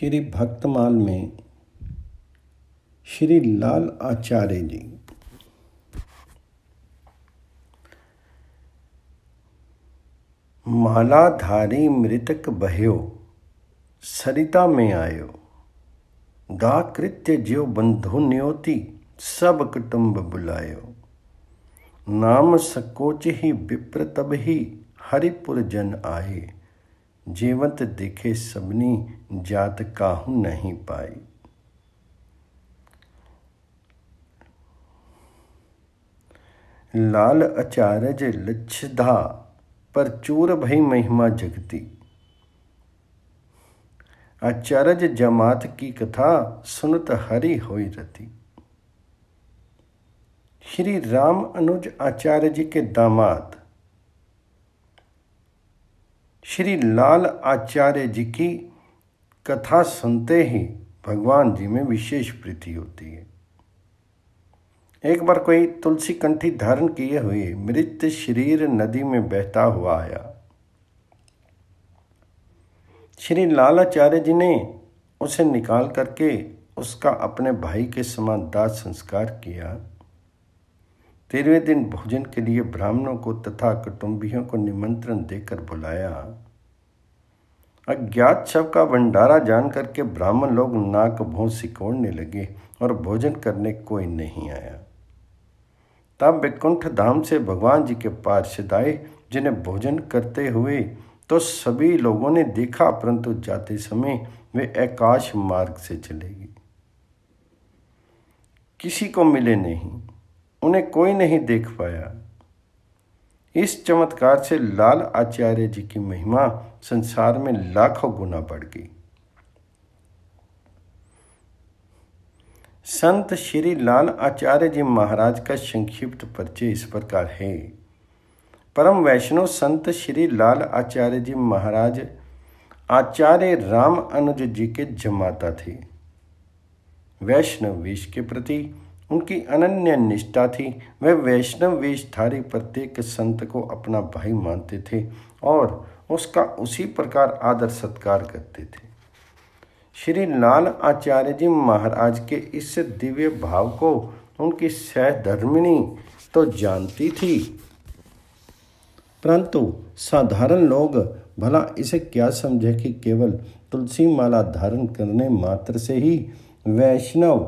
श्री भक्तमाल में श्री लाल आचार्य जी मालाधारी मृतक बहो सरिता में आयो गा कृत्य ज्यो बंधु न्योति सब कुटुंब बुलायो नाम सकोच ही विप्र तब ही हरिपुर जन आए जेवंत देखे सबनी जात काहू नहीं पाई लाल अचारज लच्छधा पर चूर भई महिमा जगती अचारज जमात की कथा सुनत हरि होई रती श्री राम अनुज आचार्य जी के दामाद श्री लाल आचार्य जी की कथा सुनते ही भगवान जी में विशेष प्रीति होती है एक बार कोई तुलसी कंठी धारण किए हुए मृत शरीर नदी में बहता हुआ आया श्री लालाचार्य जी ने उसे निकाल करके उसका अपने भाई के समान दाह संस्कार किया तेरहवें दिन भोजन के लिए ब्राह्मणों को तथा कुटुंबियों को निमंत्रण देकर बुलाया अज्ञात शव का भंडारा जान करके ब्राह्मण लोग नाक भों सिकोड़ने लगे और भोजन करने कोई नहीं आया तब वैकुंठ धाम से भगवान जी के पार्षद आए जिन्हें भोजन करते हुए तो सभी लोगों ने देखा परंतु जाते समय वे आकाश मार्ग से चले गए किसी को मिले नहीं उन्हें कोई नहीं देख पाया इस चमत्कार से लाल आचार्य जी की महिमा संसार में लाखों गुना बढ़ गई संत श्री लाल आचार्य जी महाराज का संक्षिप्त परिचय इस प्रकार है परम वैष्णव संत श्री लाल आचार्य जी महाराज आचार्य राम अनुज जी के जमाता थे वैष्णव वेश के प्रति उनकी अनन्य निष्ठा थी वह वैष्णव वेशधारी प्रत्येक संत को अपना भाई मानते थे और उसका उसी प्रकार आदर सत्कार करते थे श्री लाल आचार्य जी महाराज के इस दिव्य भाव को उनकी सहधर्मिणी तो जानती थी परंतु साधारण लोग भला इसे क्या समझे कि केवल तुलसी माला धारण करने मात्र से ही वैष्णव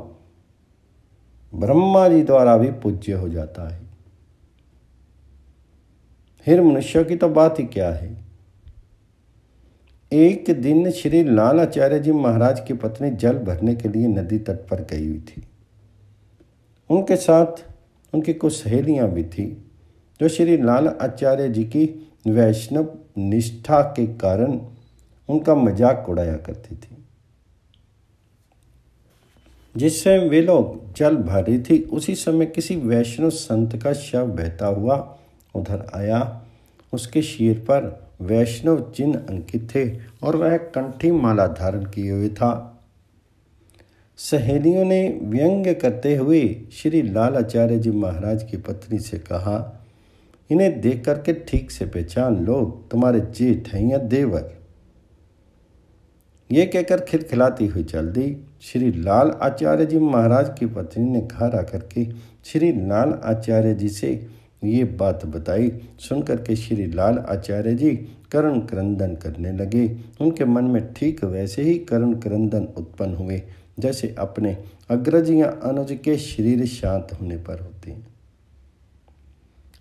ब्रह्मा जी द्वारा भी पूज्य हो जाता है फिर मनुष्य की तो बात ही क्या है एक दिन श्री लालाचार्य जी महाराज की पत्नी जल भरने के लिए नदी तट पर गई हुई थी उनके साथ उनकी कुछ सहेलियां भी थी जो श्री लाल आचार्य जी की वैष्णव निष्ठा के कारण उनका मजाक उड़ाया करती थी जिस समय वे लोग जल भर रही थी उसी समय किसी वैष्णव संत का शव बहता हुआ उधर आया उसके शीर पर वैष्णव चिन्ह अंकित थे और वह कंठी माला धारण किए हुए था सहेलियों ने व्यंग्य करते हुए श्री आचार्य जी महाराज की पत्नी से कहा इन्हें देख करके ठीक से पहचान लो तुम्हारे जेठ हैं या देवर ये कहकर खिलखिलाती हुई चल दी श्री लाल आचार्य जी महाराज की पत्नी ने घर आकर के श्री लाल आचार्य जी से ये बात बताई सुनकर के श्री लाल आचार्य जी करण क्रंदन करने लगे उनके मन में ठीक वैसे ही करण क्रंदन उत्पन्न हुए जैसे अपने अग्रज या अनुज के शरीर शांत होने पर होते हैं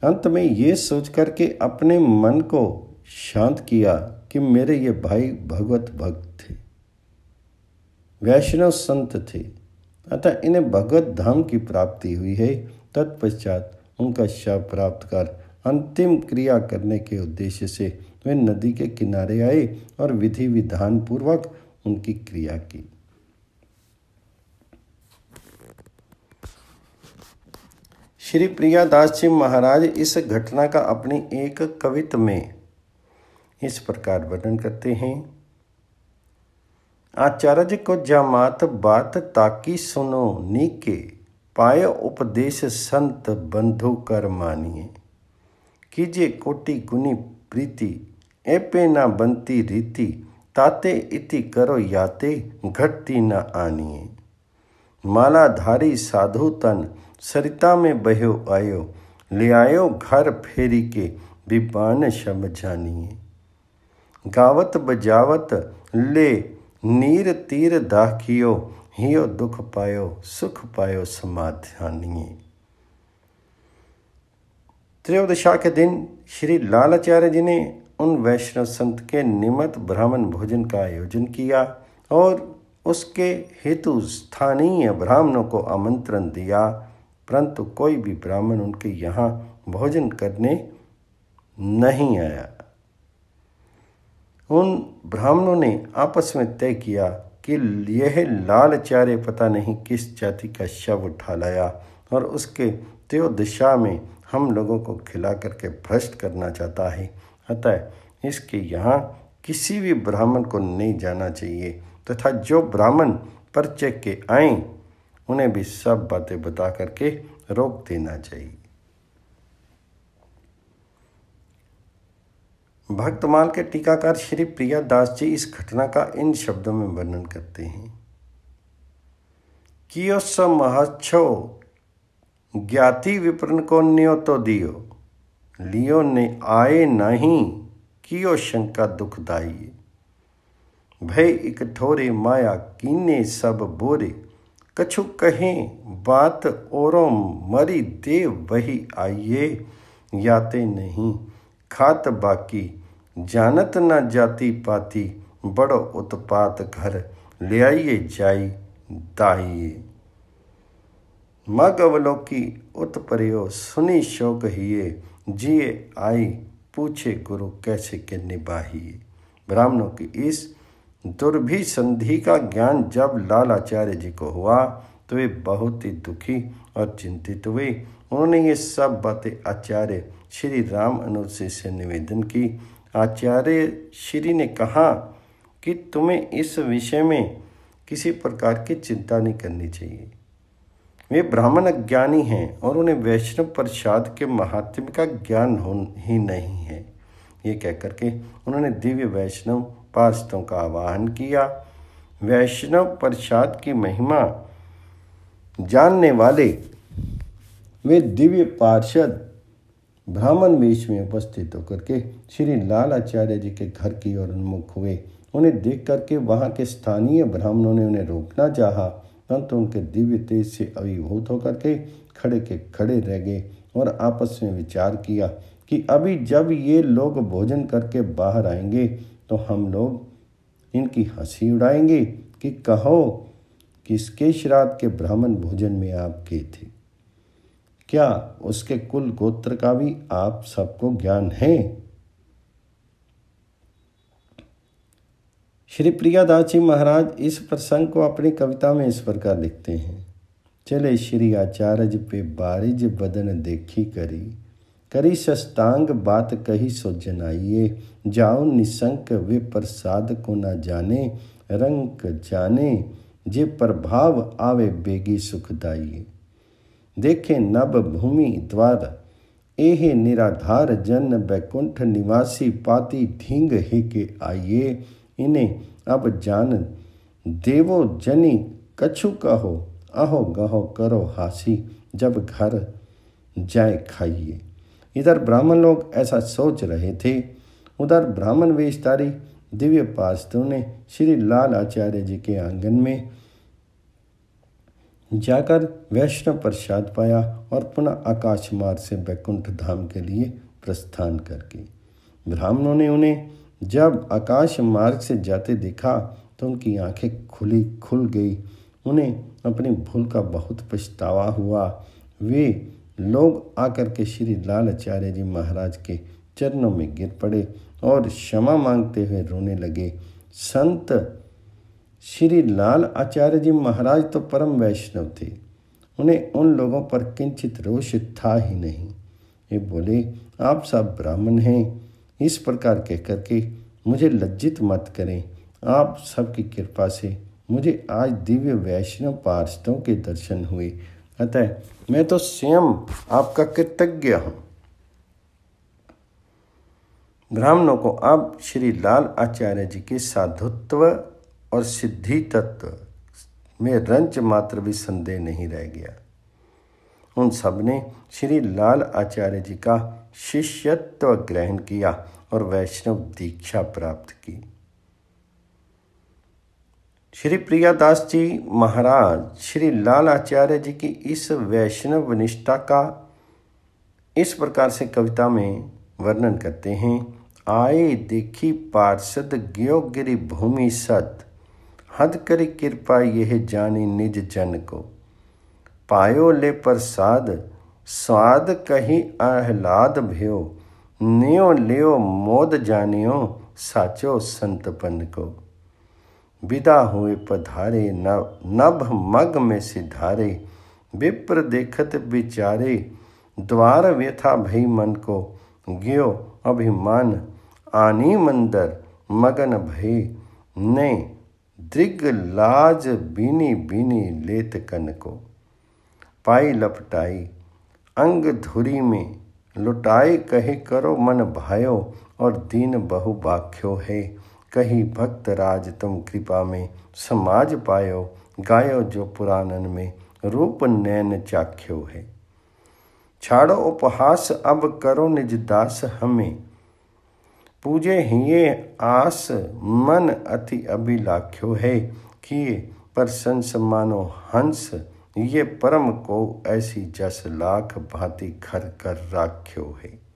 अंत में ये सोच करके अपने मन को शांत किया कि मेरे ये भाई भगवत भक्त थे वैष्णव संत थे अतः इन्हें भगवत धाम की प्राप्ति हुई है तत्पश्चात उनका शव प्राप्त कर अंतिम क्रिया करने के उद्देश्य से वे नदी के किनारे आए और विधि विधान पूर्वक उनकी क्रिया की श्री प्रियादास जी महाराज इस घटना का अपनी एक कवित में इस प्रकार वर्णन करते हैं आचार्य को जमात बात ताकि सुनो नीके पायो उपदेश संत बंधु कर मानिए कीजे कोटि गुनी प्रीति एपे ना बनती रीति ताते इति करो याते घटती न आनिए मालाधारी साधु तन सरिता में बहो आयो ले आयो घर फेरी के विपान शब जानिए गावत बजावत ले नीर तीर दाखियो हियो दुख पायो सुख पायो समाधानी त्रयोदशा के दिन श्री लालाचार्य जी ने उन वैष्णव संत के निमित ब्राह्मण भोजन का आयोजन किया और उसके हेतु स्थानीय ब्राह्मणों को आमंत्रण दिया परंतु कोई भी ब्राह्मण उनके यहाँ भोजन करने नहीं आया उन ब्राह्मणों ने आपस में तय किया कि यह लाल चारे पता नहीं किस जाति का शव उठा लाया और उसके त्यो दिशा में हम लोगों को खिला करके भ्रष्ट करना चाहता है अतः इसके यहाँ किसी भी ब्राह्मण को नहीं जाना चाहिए तथा तो जो ब्राह्मण पर्चे के आए उन्हें भी सब बातें बता करके रोक देना चाहिए भक्तमाल के टीकाकार श्री प्रिया दास जी इस घटना का इन शब्दों में वर्णन करते हैं कियो समहच्छो ज्ञाति विपरन को न्यो तो दियो लियो ने आए नहीं कियो शंका दुखदाई भय इकठोरे माया कीने सब बोरे कछु कहें बात औरों मरी देव वही आइये याते नहीं खात बाकी जानत न जाति पाती बड़ो उत्पात घर ले आइए जाई दाइए मग अवलोकी परियो सुनी शोक हिये जिए आई पूछे गुरु कैसे के निभाइए ब्राह्मणों की इस दुर्भी संधि का ज्ञान जब लाल आचार्य जी को हुआ तो वे बहुत ही दुखी और चिंतित हुए उन्होंने ये सब बातें आचार्य श्री राम अनुज से निवेदन की आचार्य श्री ने कहा कि तुम्हें इस विषय में किसी प्रकार की चिंता नहीं करनी चाहिए वे ब्राह्मण अज्ञानी हैं और उन्हें वैष्णव प्रसाद के महात्म का ज्ञान हो ही नहीं है ये कहकर के उन्होंने दिव्य वैष्णव पार्षदों का आवाहन किया वैष्णव प्रसाद की महिमा जानने वाले वे दिव्य पार्षद ब्राह्मण वेश में उपस्थित होकर के श्री लाल आचार्य जी के घर की ओर उन्मुख हुए उन्हें देख करके वहाँ के स्थानीय ब्राह्मणों ने उन्हें रोकना चाहा परंतु तो उनके दिव्य तेज से अभिभूत होकर के खड़े के खड़े रह गए और आपस में विचार किया कि अभी जब ये लोग भोजन करके बाहर आएंगे तो हम लोग इनकी हंसी उड़ाएंगे कि कहो किसके श्राद्ध के ब्राह्मण भोजन में आप गए थे क्या उसके कुल गोत्र का भी आप सबको ज्ञान है श्री प्रियादास जी महाराज इस प्रसंग को अपनी कविता में इस प्रकार लिखते हैं चले श्री आचार्य पे बारिज बदन देखी करी करी सस्तांग बात कही सो जनाइए जाओ निसंक वे प्रसाद को ना जाने रंग जाने जे प्रभाव आवे बेगी सुखदाइए देखे नब भूमि द्वार एहे निराधार जन बैकुंठ निवासी पाती ढींग हे के आइये इन्हें अब जान देवो जनी कछु कहो अहो गहो करो हासी जब घर जाए खाइए इधर ब्राह्मण लोग ऐसा सोच रहे थे उधर ब्राह्मण वेशधारी दिव्य पास्तु ने श्री लाल आचार्य जी के आंगन में जाकर वैष्णव प्रसाद पाया और पुनः आकाश मार्ग से बैकुंठ धाम के लिए प्रस्थान करके ब्राह्मणों ने उन्हें जब आकाश मार्ग से जाते देखा तो उनकी आंखें खुली खुल गई उन्हें अपनी भूल का बहुत पछतावा हुआ वे लोग आकर के श्री लाल आचार्य जी महाराज के चरणों में गिर पड़े और क्षमा मांगते हुए रोने लगे संत श्री लाल आचार्य जी महाराज तो परम वैष्णव थे उन्हें उन लोगों पर किंचित रोष था ही नहीं ये बोले आप सब ब्राह्मण हैं इस प्रकार कहकर के मुझे लज्जित मत करें आप सबकी कृपा से मुझे आज दिव्य वैष्णव पार्षदों के दर्शन हुए अतः मैं तो स्वयं आपका कृतज्ञ हूँ ब्राह्मणों को अब श्री लाल आचार्य जी के साधुत्व और सिद्धि तत्व में रंच मात्र भी संदेह नहीं रह गया उन सब ने श्री लाल आचार्य जी का शिष्यत्व ग्रहण किया और वैष्णव दीक्षा प्राप्त की श्री प्रियादास जी महाराज श्री लाल आचार्य जी की इस वैष्णव निष्ठा का इस प्रकार से कविता में वर्णन करते हैं आए देखी पार्षद ग्योगिरी भूमि सत हद करि कृपा यह जानी निज जन को पायो ले प्रसाद स्वाद कही आह्लाद भयो नियो लियो मोद जानियो साचो संतपन को विदा हुए पधारे नभ मग में सिधारे विप्र देखत बिचारे द्वार व्यथा भई मन को गयो अभिमान आनी मंदर मगन भई ने दृग लाज बीनी बीनी लेत कन को पाई लपटाई अंग धुरी में लुटाई कहे करो मन भायो और दीन बहु बाख्यो है कही भक्त राज तुम कृपा में समाज पायो गायो जो पुराणन में रूप नैन चाख्यो है छाड़ो उपहास अब करो निज दास हमें पूजे हिये आस मन अति अभिलाख्यो है किए प्रशंस मानो हंस ये परम को ऐसी जस लाख भांति घर कर राख्यो है